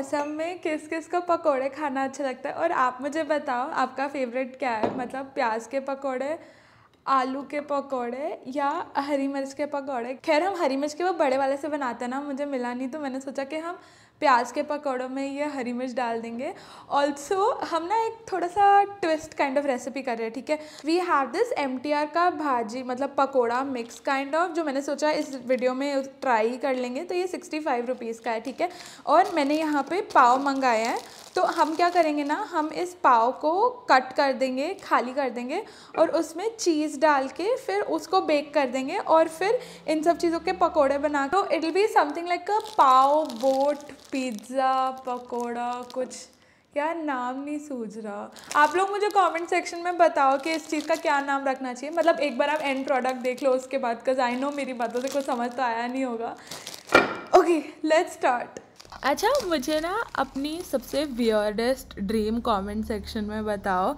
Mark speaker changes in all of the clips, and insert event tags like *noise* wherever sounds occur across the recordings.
Speaker 1: मौसम में किस किस को पकोड़े खाना अच्छा लगता है और आप मुझे बताओ आपका फेवरेट क्या है मतलब प्याज के पकोड़े आलू के पकोड़े या हरी मिर्च के पकोड़े खैर हम हरी मिर्च के वो बड़े वाले से बनाते हैं ना मुझे मिला नहीं तो मैंने सोचा कि हम प्याज के पकौड़ों में ये हरी मिर्च डाल देंगे ऑल्सो हम ना एक थोड़ा सा ट्विस्ट काइंड ऑफ रेसिपी कर रहे हैं ठीक है वी हैव दिस एम का भाजी मतलब पकौड़ा मिक्स काइंड ऑफ जो मैंने सोचा इस वीडियो में ट्राई कर लेंगे तो ये सिक्सटी फाइव रुपीज़ का है ठीक है और मैंने यहाँ पे पाव मंगाया है तो हम क्या करेंगे ना हम इस पाव को कट कर देंगे खाली कर देंगे और उसमें चीज़ डाल के फिर उसको बेक कर देंगे और फिर इन सब चीज़ों के पकौड़े बना तो it will be something like a pav boat pizza pakora कुछ यार नाम नहीं सूझ रहा आप लोग मुझे कमेंट सेक्शन में बताओ कि इस चीज़ का क्या नाम रखना चाहिए मतलब एक बार आप एंड प्रोडक्ट देख लो उसके बाद कज जाइनो मेरी बातों से कुछ समझ तो आया नहीं होगा ओके लेट्स स्टार्ट अच्छा मुझे ना अपनी सबसे वियर्डेस्ट ड्रीम कमेंट सेक्शन में बताओ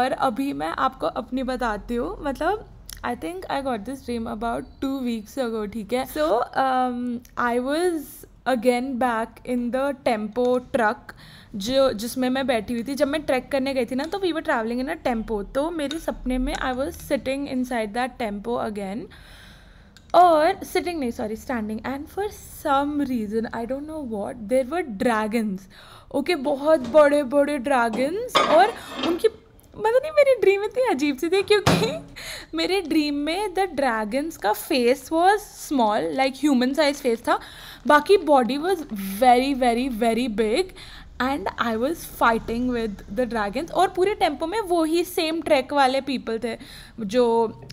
Speaker 1: और अभी मैं आपको अपनी बताती हूँ मतलब I think I got this dream about two weeks ago ठीक है so I was again back in the tempo truck जो जिसमें मैं बैठी हुई थी जब मैं ट्रैक करने गई थी ना तो we were travelling in a tempo तो मेरे सपने में I was sitting inside that tempo again और सिटिंग नहीं sorry standing and for some reason I don't know what there were dragons okay बहुत बड़े बड़े ड्रैगन्स और उनकी मतलब नहीं मेरी ड्रीम इतनी अजीब सी थी क्योंकि *laughs* मेरे ड्रीम में द ड्रैगन्स का face was small like human size face था बाकी body was very very very big and I was fighting with the dragons और पूरे टेम्पो में वो ही सेम ट्रैक वाले पीपल थे जो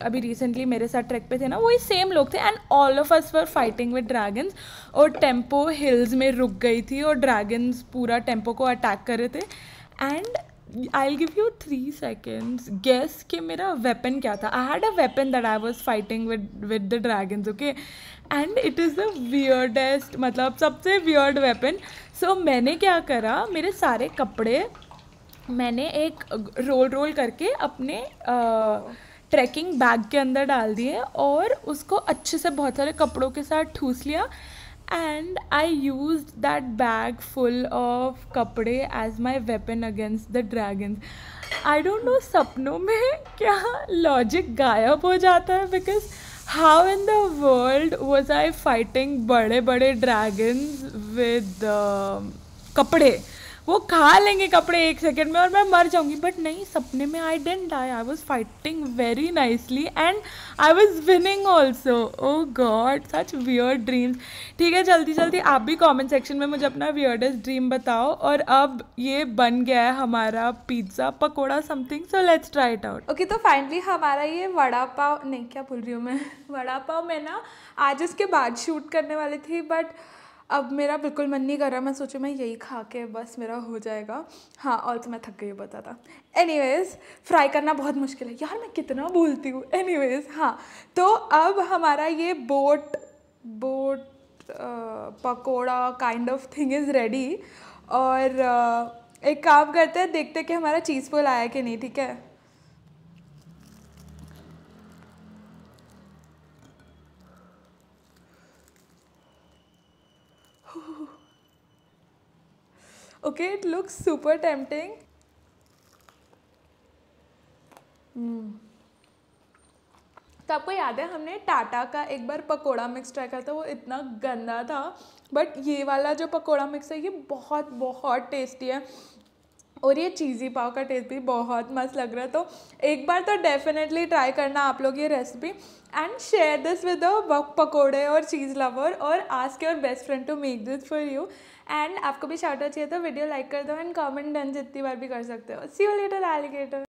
Speaker 1: अभी रिसेंटली मेरे साथ ट्रैक पे थे ना वही सेम लोग थे and all of us were fighting with dragons और टेम्पो हिल्स में रुक गई थी और ड्रैगन्स पूरा टेम्पो को अटैक कर रहे थे and I give you three seconds guess के मेरा वेपन क्या था I had a weapon that I was fighting with with the dragons okay and it is the weirdest मतलब सबसे वियर्ड वेपन सो मैंने क्या करा मेरे सारे कपड़े मैंने एक रोल रोल करके अपने ट्रैकिंग बैग के अंदर डाल दिए और उसको अच्छे से बहुत सारे कपड़ों के साथ ठूस लिया and I used that bag full of कपड़े as my weapon against the dragons. I don't know सपनों में क्या logic गायब हो because how in the world was I fighting बड़े बड़े dragons with uh, वो खा लेंगे कपड़े एक सेकेंड में और मैं मर जाऊंगी बट नहीं सपने में I didn't die I was fighting very nicely and I was winning also oh God such weird dreams ठीक है जल्दी जल्दी आप भी कॉमेंट सेक्शन में मुझे अपना वियर्डेस्ट ड्रीम बताओ और अब ये बन गया है हमारा pizza pakora something so let's try it out okay तो फाइनली हमारा ये वड़ा पाव नहीं क्या बोल रही हूँ मैं *laughs* वड़ा पाव मैं ना आज इसके बाद शूट करने वाली थी बट अब मेरा बिल्कुल मन नहीं कर रहा मैं सोचू मैं यही खा के बस मेरा हो जाएगा हाँ और तो मैं थक गई बता था वेज़ फ्राई करना बहुत मुश्किल है यार मैं कितना बोलती हूँ एनी वेज़ हाँ तो अब हमारा ये boat boat pakora kind of thing is ready और uh, एक काम करते हैं देखते कि हमारा चीज़ फुल आया कि नहीं ठीक है okay it looks super tempting तो आपको याद है हमने टाटा का एक बार पकोड़ा मिक्स ट्राई करा था वो इतना गंदा था बट ये वाला जो पकोड़ा मिक्स है ये बहुत बहुत टेस्टी है और ये चीज़ी पाव का टेस्ट भी बहुत मस्त लग रहा है तो एक बार तो डेफिनेटली ट्राई करना आप लोग ये recipe and share this with वक पकोड़े और चीज़ लवर और आज के और best friend to make this for you and आपको भी शाउट चाहिए तो वीडियो लाइक कर दो एंड कमेंट डन जितनी बार भी कर सकते हो सी यू लेटर एलिगेटर